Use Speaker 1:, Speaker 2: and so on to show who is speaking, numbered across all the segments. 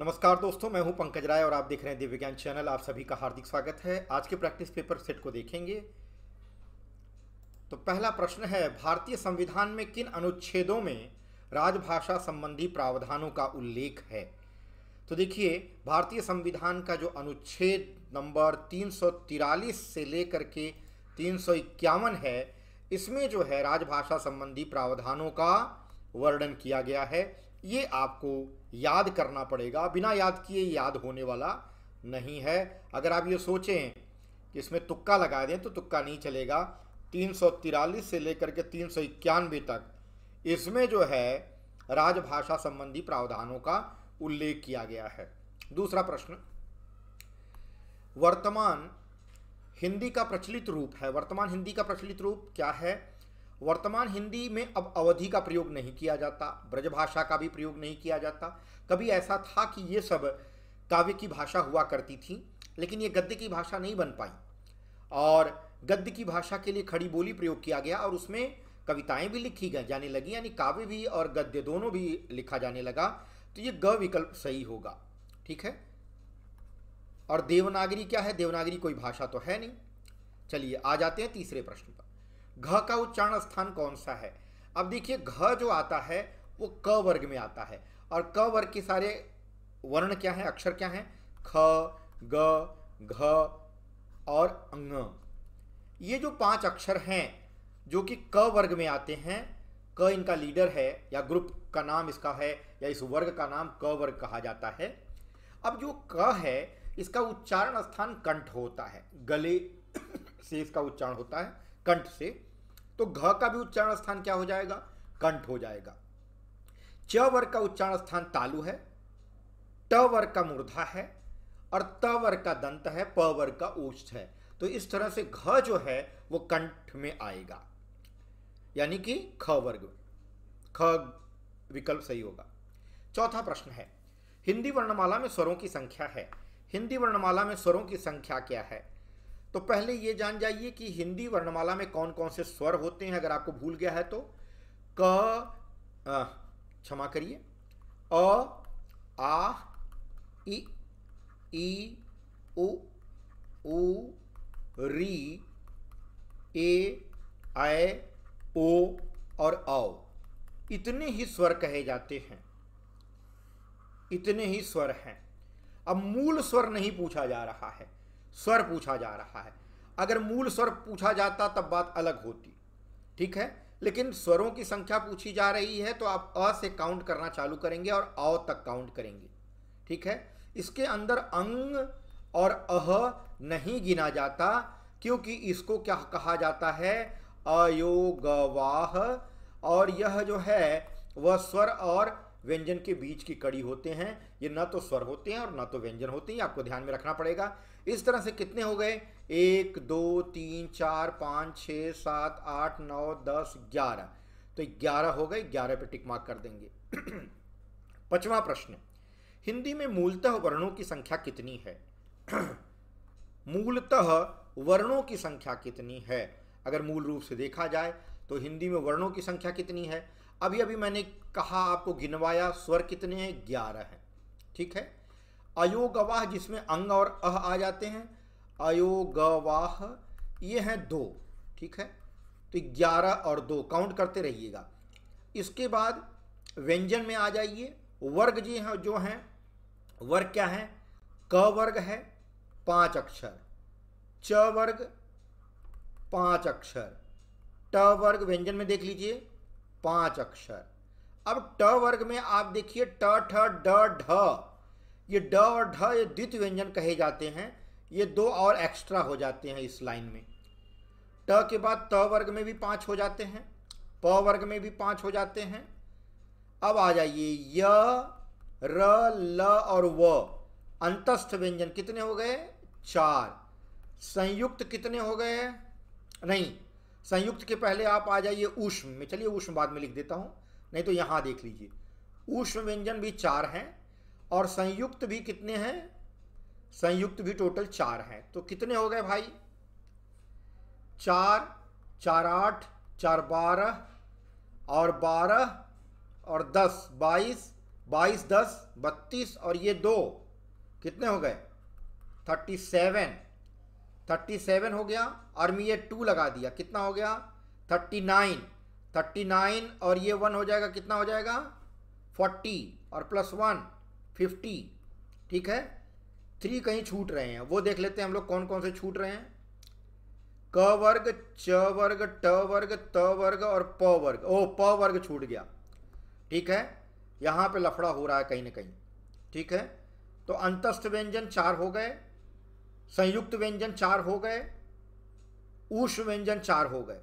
Speaker 1: नमस्कार दोस्तों मैं हूं पंकज राय और आप देख रहे हैं दिव्य चैनल आप सभी का हार्दिक स्वागत है आज के प्रैक्टिस पेपर सेट को देखेंगे तो पहला प्रश्न है भारतीय संविधान में किन अनुच्छेदों में राजभाषा संबंधी प्रावधानों का उल्लेख है तो देखिए भारतीय संविधान का जो अनुच्छेद नंबर तीन से लेकर के तीन है इसमें जो है राजभाषा संबंधी प्रावधानों का वर्णन किया गया है ये आपको याद करना पड़ेगा बिना याद किए याद होने वाला नहीं है अगर आप ये सोचें कि इसमें तुक्का लगा दें तो तुक्का नहीं चलेगा तीन से लेकर के तीन तक इसमें जो है राजभाषा संबंधी प्रावधानों का उल्लेख किया गया है दूसरा प्रश्न वर्तमान हिंदी का प्रचलित रूप है वर्तमान हिंदी का प्रचलित रूप क्या है वर्तमान हिंदी में अब अवधि का प्रयोग नहीं किया जाता ब्रजभाषा का भी प्रयोग नहीं किया जाता कभी ऐसा था कि ये सब काव्य की भाषा हुआ करती थी लेकिन ये गद्य की भाषा नहीं बन पाई और गद्य की भाषा के लिए खड़ी बोली प्रयोग किया गया और उसमें कविताएं भी लिखी गई जाने लगी यानी काव्य भी और गद्य दोनों भी लिखा जाने लगा तो ये ग विकल्प सही होगा ठीक है और देवनागरी क्या है देवनागरी कोई भाषा तो है नहीं चलिए आ जाते हैं तीसरे प्रश्न पर घ का उच्चारण स्थान कौन सा है अब देखिए घ जो आता है वो क वर्ग में आता है और क वर्ग के सारे वर्ण क्या हैं अक्षर क्या हैं ख ग घ और अंग ये जो पांच अक्षर हैं जो कि क वर्ग में आते हैं क इनका लीडर है या ग्रुप का नाम इसका है या इस वर्ग का नाम क वर्ग कहा जाता है अब जो क है इसका उच्चारण स्थान कंठ होता है गले से इसका उच्चारण होता है कंठ से तो घ का भी उच्चारण स्थान क्या हो जाएगा कंठ हो जाएगा च वर्ग का उच्चारण स्थान तालु है ट वर्ग का मूर्धा है और त वर्ग का दंत है प वर्ग का ओष्ठ है तो इस तरह से घ जो है वो कंठ में आएगा यानी कि ख वर्ग ख विकल्प सही होगा चौथा प्रश्न है हिंदी वर्णमाला में स्वरों की संख्या है हिंदी वर्णमाला में स्वरों की संख्या क्या है तो पहले ये जान जाइए कि हिंदी वर्णमाला में कौन कौन से स्वर होते हैं अगर आपको भूल गया है तो क क्षमा करिए अ आ इ उ उ री ए आय ओ और औ इतने ही स्वर कहे जाते हैं इतने ही स्वर हैं अब मूल स्वर नहीं पूछा जा रहा है स्वर पूछा जा रहा है अगर मूल स्वर पूछा जाता तब बात अलग होती ठीक है लेकिन स्वरों की संख्या पूछी जा रही है तो आप अ से काउंट करना चालू करेंगे और अ तक काउंट करेंगे ठीक है इसके अंदर अंग और अह नहीं गिना जाता क्योंकि इसको क्या कहा जाता है अयोगवाह और यह जो है वह स्वर और व्यंजन के बीच की कड़ी होते हैं ये न तो स्वर होते हैं और न तो व्यंजन होते हैं आपको ध्यान में रखना पड़ेगा इस तरह से कितने हो गए एक दो तीन चार पाँच छः सात आठ नौ दस ग्यारह तो ग्यारह हो गए ग्यारह पे टिक मार्क कर देंगे पचवा प्रश्न हिंदी में मूलतः वर्णों की संख्या कितनी है मूलतः वर्णों की संख्या कितनी है अगर मूल रूप से देखा जाए तो हिंदी में वर्णों की संख्या कितनी है अभी अभी मैंने कहा आपको गिनवाया स्वर कितने हैं ग्यारह हैं ठीक है अयोगवाह जिसमें अंग और अह आ जाते हैं अयोगवाह ये हैं दो ठीक है तो ग्यारह और दो काउंट करते रहिएगा इसके बाद व्यंजन में आ जाइए वर्ग जी हैं जो हैं वर्ग क्या है क वर्ग है पांच अक्षर च वर्ग पांच अक्षर ट वर्ग व्यंजन में देख लीजिए पांच अक्षर अब ट वर्ग में आप देखिए ट ठ ड ढ ये ड और ढ ये द्वित व्यंजन कहे जाते हैं ये दो और एक्स्ट्रा हो जाते हैं इस लाइन में ट के बाद त वर्ग में भी पाँच हो जाते हैं प वर्ग में भी पाँच हो जाते हैं अब आ जाइए य र ल और व अंतस्थ व्यंजन कितने हो गए चार संयुक्त कितने हो गए नहीं संयुक्त के पहले आप आ जाइए ऊष्म में चलिए ऊष्म बाद में लिख देता हूँ नहीं तो यहाँ देख लीजिए ऊष्म व्यंजन भी चार हैं और संयुक्त भी कितने हैं संयुक्त भी टोटल चार हैं तो कितने हो गए भाई चार चार आठ चार बारह और बारह और दस बाईस बाईस दस बत्तीस और ये दो कितने हो गए थर्टी सेवन थर्टी सेवन हो गया और मैं ये टू लगा दिया कितना हो गया थर्टी नाइन थर्टी नाइन और ये वन हो जाएगा कितना हो जाएगा फोर्टी और प्लस वन फिफ्टी ठीक है थ्री कहीं छूट रहे हैं वो देख लेते हैं हम लोग कौन कौन से छूट रहे हैं क वर्ग च वर्ग ट वर्ग त वर्ग और प वर्ग ओ प वर्ग छूट गया ठीक है यहाँ पे लफड़ा हो रहा है कहीं ना कहीं ठीक है तो अंतस्थ व्यंजन चार हो गए संयुक्त व्यंजन चार हो गए ऊष व्यंजन चार हो गए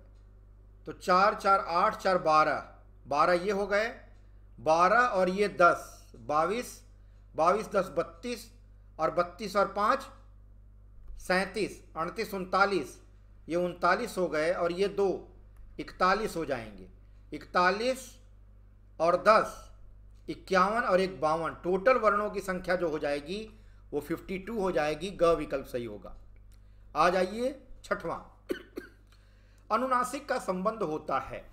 Speaker 1: तो चार चार आठ चार बारह बारह ये हो गए बारह और ये दस बाईस बाईस दस बत्तीस और बत्तीस और पाँच सैंतीस अड़तीस उनतालीस ये उनतालीस हो गए और ये दो इकतालीस हो जाएंगे इकतालीस और दस इक्यावन और एक बावन टोटल वर्णों की संख्या जो हो जाएगी वो फिफ्टी टू हो जाएगी ग विकल्प सही होगा आ जाइए छठवा अनुनासिक का संबंध होता है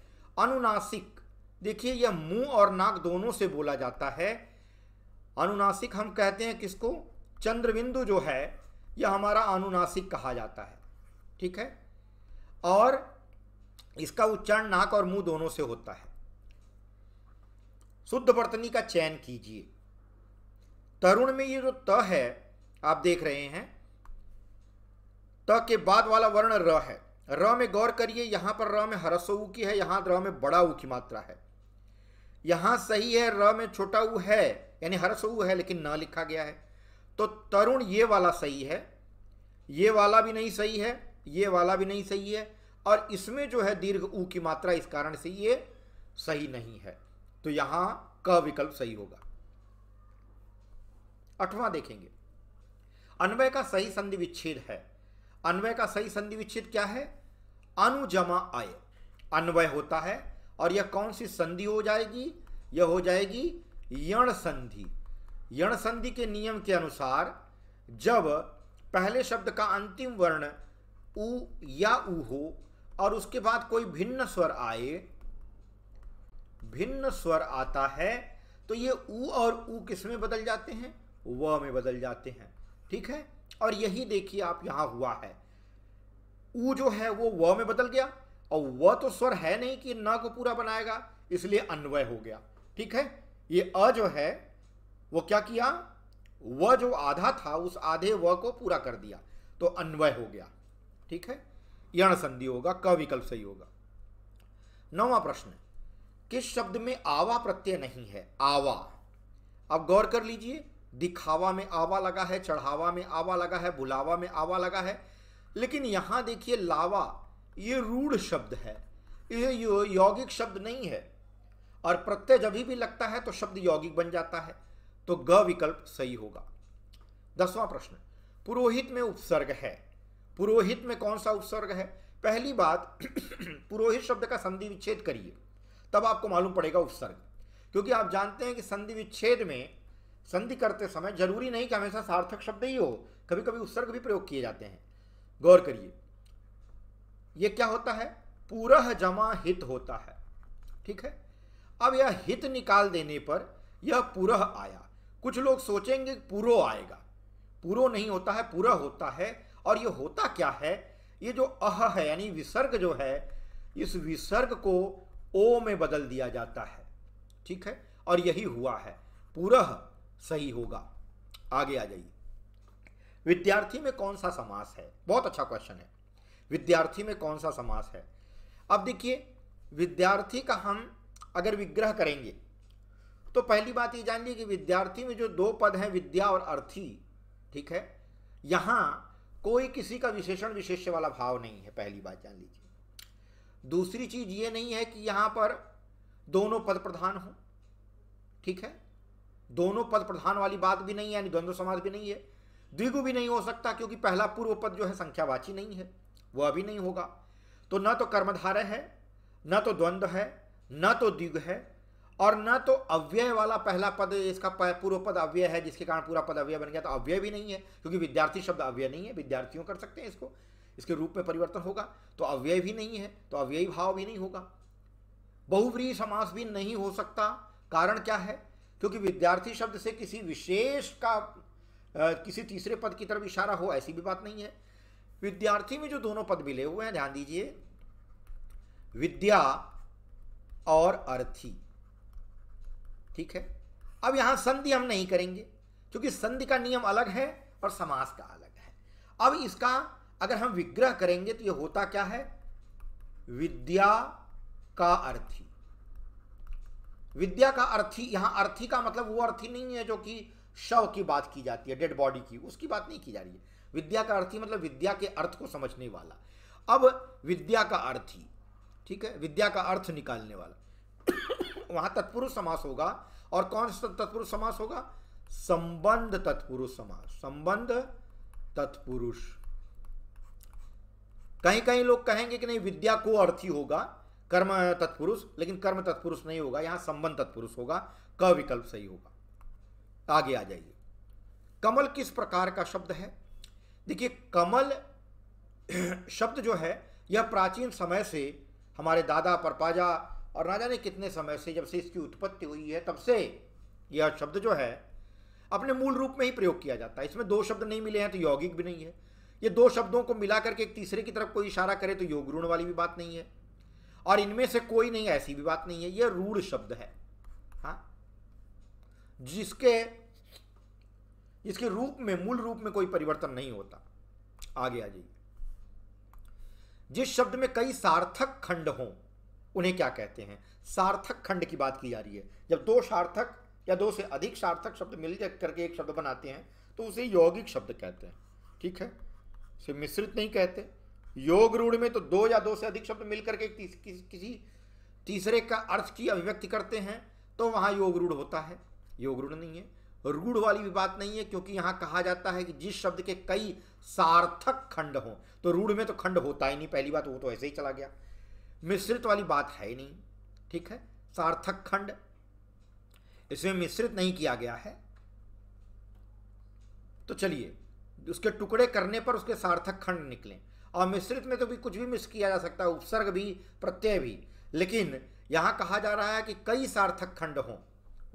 Speaker 1: अनुनासिक देखिए यह मुंह और नाक दोनों से बोला जाता है अनुनासिक हम कहते हैं किसको चंद्रबिंदु जो है यह हमारा अनुनासिक कहा जाता है ठीक है और इसका उच्चारण नाक और मुंह दोनों से होता है शुद्ध बर्तनी का चयन कीजिए तरुण में ये जो त है आप देख रहे हैं त के बाद वाला वर्ण र है र में गौर करिए यहां पर र में हरसऊ की है यहां र में बड़ा ऊ की मात्रा है यहां सही है र में छोटा ऊ है यानी हर्ष ऊ है लेकिन न लिखा गया है तो तरुण ये वाला सही है ये वाला भी नहीं सही है ये वाला भी नहीं सही है और इसमें जो है दीर्घ ऊ की मात्रा इस कारण से ये सही नहीं है तो यहां क विकल्प सही होगा अठवा देखेंगे अन्वय का सही संधि विच्छेद है अन्वय का सही संधि विच्छेद क्या है अनुजमा आय अन्वय होता है और यह कौन सी संधि हो जाएगी यह हो जाएगी यण संधि यण संधि के नियम के अनुसार जब पहले शब्द का अंतिम वर्ण उ या उ हो और उसके बाद कोई भिन्न स्वर आए भिन्न स्वर आता है तो ये उ और उ किस में बदल जाते हैं व में बदल जाते हैं ठीक है और यही देखिए आप यहां हुआ है ऊ जो है वो व में बदल गया और वह तो स्वर है नहीं कि न को पूरा बनाएगा इसलिए अन्वय हो गया ठीक है ये अ जो है वो क्या किया वह जो आधा था उस आधे व को पूरा कर दिया तो अन्वय हो गया ठीक है यण संधि होगा क विकल्प सही होगा नवा प्रश्न किस शब्द में आवा प्रत्यय नहीं है आवा अब गौर कर लीजिए दिखावा में आवा लगा है चढ़ावा में आवा लगा है बुलावा में आवा लगा है लेकिन यहां देखिए लावा ये रूढ़ शब्द है ये यौगिक शब्द नहीं है और प्रत्यय जब भी लगता है तो शब्द यौगिक बन जाता है तो ग विकल्प सही होगा दसवां प्रश्न पुरोहित में उपसर्ग है पुरोहित में कौन सा उपसर्ग है पहली बात पुरोहित शब्द का संधि विच्छेद करिए तब आपको मालूम पड़ेगा उपसर्ग क्योंकि आप जानते हैं कि संधि विच्छेद में संधि करते समय जरूरी नहीं कि हमेशा सार्थक शब्द ही हो कभी कभी उपसर्ग भी प्रयोग किए जाते हैं गौर करिए ये क्या होता है पूरा जमा हित होता है ठीक है अब यह हित निकाल देने पर यह पूरा आया कुछ लोग सोचेंगे पूरो आएगा पूरो नहीं होता है पूरा होता है और यह होता क्या है ये जो अह है यानी विसर्ग जो है इस विसर्ग को ओ में बदल दिया जाता है ठीक है और यही हुआ है पूरा सही होगा आगे आ जाइए विद्यार्थी में कौन सा समास है बहुत अच्छा क्वेश्चन है विद्यार्थी में कौन सा समास है अब देखिए विद्यार्थी का हम अगर विग्रह करेंगे तो पहली बात ये जान ली कि विद्यार्थी में जो दो पद हैं विद्या और अर्थी ठीक है यहाँ कोई किसी का विशेषण विशेष्य वाला भाव नहीं है पहली बात जान लीजिए दूसरी चीज ये नहीं है कि यहाँ पर दोनों पद प्रधान हो ठीक है दोनों पद प्रधान वाली बात भी नहीं है यानी द्वंद्व समाज भी नहीं है द्विगु भी नहीं हो सकता क्योंकि पहला पूर्व पद जो है संख्यावाची नहीं है वह अभी नहीं होगा तो न तो कर्मधारय है न तो द्वंद्व है न तो द्विग है और न तो अव्यय वाला पहला पद इसका पूर्व पद अव्यय है जिसके कारण पूरा पद अव्यय बन गया तो अव्यय भी नहीं है क्योंकि विद्यार्थी शब्द अव्यय नहीं है विद्यार्थियों कर सकते हैं इसको इसके रूप में परिवर्तन होगा तो अव्यय भी नहीं है तो अव्ययी भाव भी नहीं होगा बहुव्रीही समास भी नहीं हो सकता कारण क्या है क्योंकि विद्यार्थी शब्द से किसी विशेष का किसी तीसरे पद की तरफ इशारा हो ऐसी भी बात नहीं है विद्यार्थी में जो दोनों पद मिले हुए हैं ध्यान दीजिए विद्या और अर्थी ठीक है अब यहां संधि हम नहीं करेंगे क्योंकि संधि का नियम अलग है और समास का अलग है अब इसका अगर हम विग्रह करेंगे तो यह होता क्या है विद्या का अर्थी विद्या का अर्थी यहां अर्थी का मतलब वो अर्थी नहीं है जो कि शव की बात की जाती है डेड बॉडी की उसकी बात नहीं की जा रही है विद्या का अर्थी मतलब विद्या के अर्थ को समझने वाला अब विद्या का अर्थी ठीक है विद्या का अर्थ निकालने वाला वहां तत्पुरुष समास होगा और कौन सा तत्पुरुष समास होगा संबंध तत्पुरुष समास संबंध तत्पुरुष कहीं कहीं लोग कहेंगे कि नहीं विद्या को अर्थी होगा कर्म तत्पुरुष लेकिन कर्म तत्पुरुष नहीं होगा यहां संबंध तत्पुरुष होगा क विकल्प सही होगा आगे आ जाइए कमल किस प्रकार का शब्द है देखिए कमल शब्द जो है यह प्राचीन समय से हमारे दादा परपाजा और ना जाने कितने समय से जब से इसकी उत्पत्ति हुई है तब से यह शब्द जो है अपने मूल रूप में ही प्रयोग किया जाता है इसमें दो शब्द नहीं मिले हैं तो यौगिक भी नहीं है ये दो शब्दों को मिला करके एक तीसरे की तरफ कोई इशारा करे तो योग ऋण वाली भी बात नहीं है और इनमें से कोई नहीं ऐसी भी बात नहीं है यह रूढ़ शब्द है हा? जिसके जिसके रूप में मूल रूप में कोई परिवर्तन नहीं होता आगे आ जाइए जिस शब्द में कई सार्थक खंड हों उन्हें क्या कहते हैं सार्थक खंड की बात की जा रही है जब दो सार्थक या दो से अधिक सार्थक शब्द मिल करके एक शब्द बनाते हैं तो उसे यौगिक शब्द कहते हैं ठीक है उसे मिश्रित नहीं कहते योग रूढ़ में तो दो या दो से अधिक शब्द मिलकर के तीस, कि, किसी तीसरे का अर्थ की अभिव्यक्ति करते हैं तो वहां योग रूढ़ होता है योग रूढ़ नहीं है रूढ़ वाली भी बात नहीं है क्योंकि यहां कहा जाता है कि जिस शब्द के कई सार्थक खंड हों तो रूढ़ में तो खंड होता ही नहीं पहली बात वो तो ऐसे ही चला गया मिश्रित वाली बात है नहीं ठीक है सार्थक खंड इसमें मिश्रित नहीं किया गया है तो चलिए उसके टुकड़े करने पर उसके सार्थक खंड निकले और मिश्रित में तो भी कुछ भी मिस किया जा सकता है उपसर्ग भी प्रत्यय भी लेकिन यहां कहा जा रहा है कि कई सार्थक खंड हों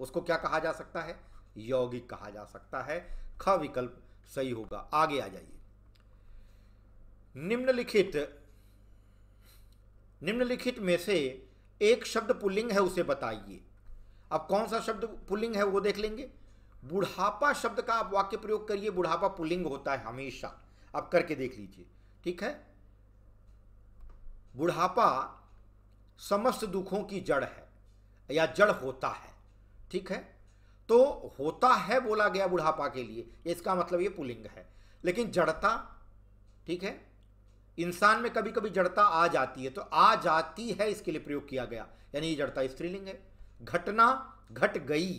Speaker 1: उसको क्या कहा जा सकता है यौगिक कहा जा सकता है ख विकल्प सही होगा आगे आ जाइए निम्नलिखित निम्नलिखित में से एक शब्द पुल्लिंग है उसे बताइए अब कौन सा शब्द पुल्लिंग है वो देख लेंगे बुढ़ापा शब्द का आप वाक्य प्रयोग करिए बुढ़ापा पुल्लिंग होता है हमेशा आप करके देख लीजिए ठीक है बुढ़ापा समस्त दुखों की जड़ है या जड़ होता है ठीक है तो होता है बोला गया बुढ़ापा के लिए इसका मतलब ये पुलिंग है लेकिन जड़ता ठीक है इंसान में कभी कभी जड़ता आ जाती है तो आ जाती है इसके लिए प्रयोग किया गया यानी ये जड़ता स्त्रीलिंग है घटना घट गई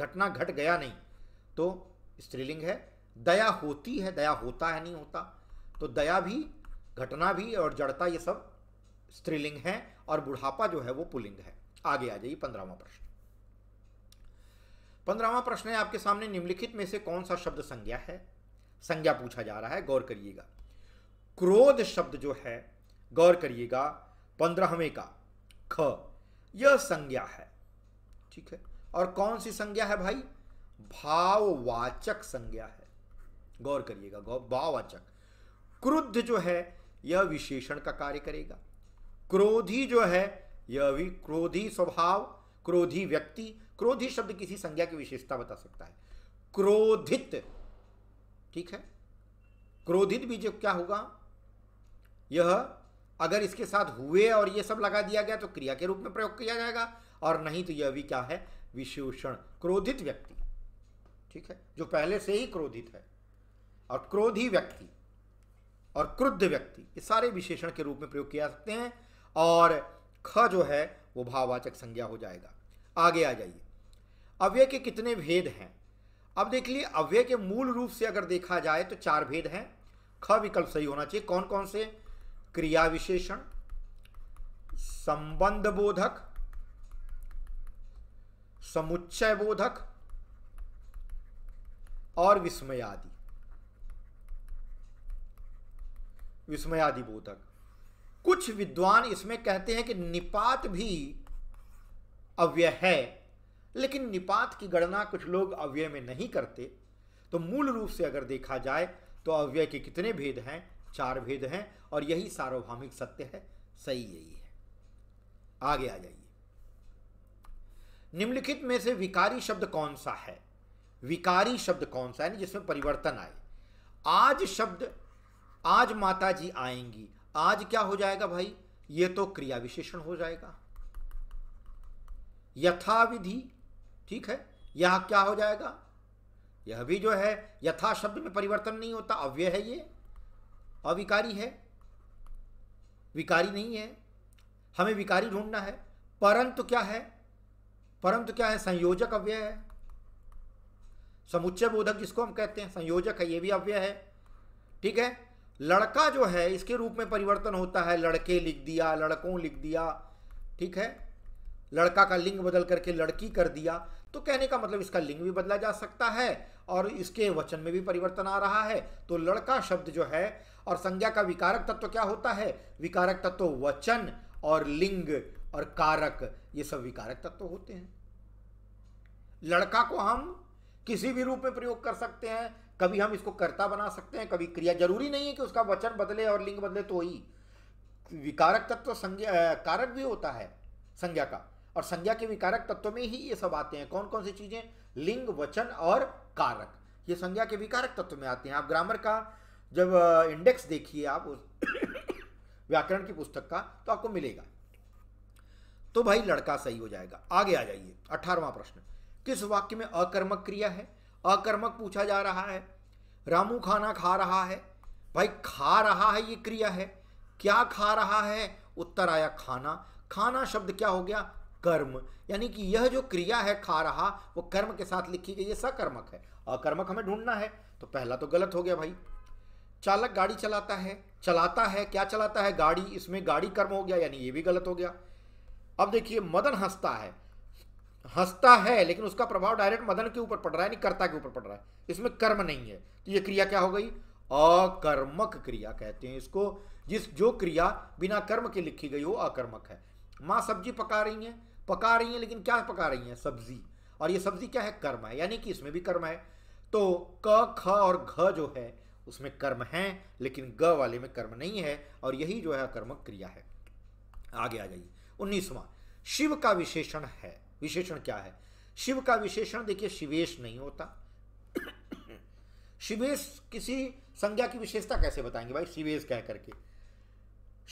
Speaker 1: घटना घट गया नहीं तो स्त्रीलिंग है दया होती है दया होता है नहीं होता तो दया भी घटना भी और जड़ता ये सब स्त्रीलिंग है और बुढ़ापा जो है वो पुलिंग है आगे आ जाइए पंद्रहवा प्रश्न पंद्रहवा प्रश्न है आपके सामने निम्नलिखित में से कौन सा शब्द संज्ञा है संज्ञा पूछा जा रहा है गौर करिएगा क्रोध शब्द जो है गौर करिएगा पंद्रहवें का ख यह संज्ञा है ठीक है और कौन सी संज्ञा है भाई भाववाचक संज्ञा है गौर करिएगा भाववाचक क्रुद्ध जो है यह विशेषण का कार्य करेगा क्रोधी जो है यह भी क्रोधी स्वभाव क्रोधी व्यक्ति क्रोधी शब्द किसी संज्ञा की विशेषता बता सकता है क्रोधित ठीक है क्रोधित भी जो क्या होगा यह अगर इसके साथ हुए और यह सब लगा दिया गया तो क्रिया के रूप में प्रयोग किया जाएगा और नहीं तो यह भी क्या है विशेषण क्रोधित व्यक्ति ठीक है जो पहले से ही क्रोधित है और क्रोधी व्यक्ति और क्रुद्ध व्यक्ति ये सारे विशेषण के रूप में प्रयोग किया सकते हैं और ख जो है वो भाववाचक संज्ञा हो जाएगा आगे आ जाइए अव्यय के कितने भेद हैं अब देख लिए अव्यय के मूल रूप से अगर देखा जाए तो चार भेद हैं ख विकल्प सही होना चाहिए कौन कौन से क्रिया विशेषण संबंध बोधक समुच्चय बोधक और विस्मयादि विस्मयादि बोधक कुछ विद्वान इसमें कहते हैं कि निपात भी अव्यय है लेकिन निपात की गणना कुछ लोग अव्यय में नहीं करते तो मूल रूप से अगर देखा जाए तो अव्यय के कितने भेद हैं चार भेद हैं और यही सार्वभौमिक सत्य है सही यही है आगे आ जाइए निम्नलिखित में से विकारी शब्द कौन सा है विकारी शब्द कौन सा है जिसमें परिवर्तन आए आज शब्द आज माता जी आएंगी आज क्या हो जाएगा भाई ये तो क्रिया विशेषण हो जाएगा यथाविधि ठीक है यह क्या हो जाएगा यह भी जो है यथा शब्द में परिवर्तन नहीं होता अव्यय है ये अविकारी है विकारी नहीं है हमें विकारी ढूंढना है परंतु क्या है परंतु क्या है संयोजक अव्यय है समुच्चय बोधक जिसको हम कहते हैं संयोजक है ये भी अव्यय है ठीक है लड़का जो है इसके रूप में परिवर्तन होता है लड़के लिख दिया लड़कों लिख दिया ठीक है लड़का का लिंग बदल करके लड़की कर दिया तो कहने का मतलब इसका लिंग भी बदला जा सकता है और इसके वचन में भी परिवर्तन आ रहा है तो लड़का शब्द जो है और संज्ञा का विकारक तत्व क्या होता है विकारक तत्व वचन और लिंग और कारक ये सब विकारक तत्व होते हैं लड़का को हम किसी भी रूप में प्रयोग कर सकते हैं कभी हम इसको कर्ता बना सकते हैं कभी क्रिया जरूरी नहीं है कि उसका वचन बदले और लिंग बदले तो ही विकारक तत्व संज्ञा कारक भी होता है संज्ञा का और संज्ञा के विकारक तत्व में ही ये सब आते हैं कौन कौन सी चीजें लिंग वचन और कारक ये संज्ञा के विकारक तत्व में आते हैं आप ग्रामर का जब इंडेक्स देखिए आप व्याकरण की पुस्तक का तो आपको मिलेगा तो भाई लड़का सही हो जाएगा आगे आ जाइए अठारवा प्रश्न किस वाक्य में अकर्मक क्रिया है अकर्मक पूछा जा रहा है रामू खाना खा रहा है भाई खा रहा है ये क्रिया है क्या खा रहा है उत्तर आया खाना खाना शब्द क्या हो गया कर्म यानी कि यह जो क्रिया है खा रहा वो कर्म के साथ लिखी गई है सकर्मक है अकर्मक हमें ढूंढना है तो पहला तो गलत हो गया भाई चालक गाड़ी चलाता है चलाता है क्या चलाता है गाड़ी इसमें गाड़ी कर्म हो गया यानी ये भी गलत हो गया अब देखिए मदन हंसता है हंसता है लेकिन उसका प्रभाव डायरेक्ट मदन के ऊपर पड़ रहा है कर्ता के ऊपर पड़ रहा है इसमें कर्म नहीं है तो यह क्रिया क्या हो गई अकर्मक क्रिया कहते हैं इसको जिस जो क्रिया बिना कर्म के लिखी गई हो अकर्मक है मां सब्जी पका रही है पका रही हैं लेकिन क्या पका रही हैं सब्जी और ये सब्जी क्या है कर्म है यानी कि इसमें भी कर्म है तो क ख और घ जो है उसमें कर्म है लेकिन ग वाले में कर्म नहीं है और यही जो है कर्मक क्रिया है आगे आ जाइए उन्नीसवा शिव का विशेषण है विशेषण क्या है शिव का विशेषण देखिए शिवेश नहीं होता शिवेश किसी संज्ञा की विशेषता कैसे बताएंगे भाई शिवेश कह करके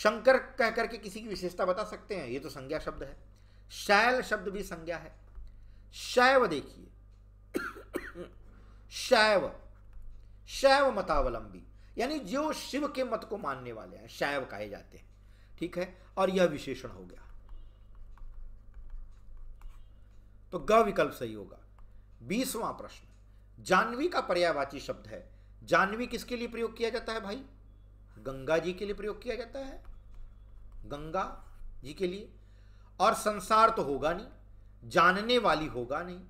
Speaker 1: शंकर कह करके किसी की विशेषता बता सकते हैं ये तो संज्ञा शब्द है शैल शब्द भी संज्ञा है शैव देखिए शैव शैव मतावलंबी यानी जो शिव के मत को मानने वाले हैं शैव कहे जाते हैं ठीक है और यह विशेषण हो गया तो ग विकल्प सही होगा बीसवां प्रश्न जानवी का पर्यायवाची शब्द है जानवी किसके लिए प्रयोग किया जाता है भाई गंगा जी के लिए प्रयोग किया जाता है गंगा जी के लिए और संसार तो होगा नहीं जानने वाली होगा नहीं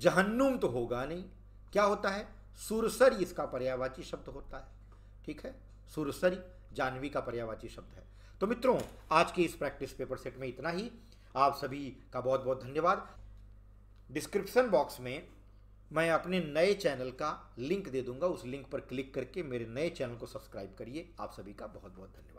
Speaker 1: जहन्नुम तो होगा नहीं क्या होता है सुरसरी इसका पर्यावाची शब्द होता है ठीक है सुरसरी जानवी का पर्यावाची शब्द है तो मित्रों आज के इस प्रैक्टिस पेपर सेट में इतना ही आप सभी का बहुत बहुत धन्यवाद डिस्क्रिप्शन बॉक्स में मैं अपने नए चैनल का लिंक दे दूंगा उस लिंक पर क्लिक करके मेरे नए चैनल को सब्सक्राइब करिए आप सभी का बहुत बहुत धन्यवाद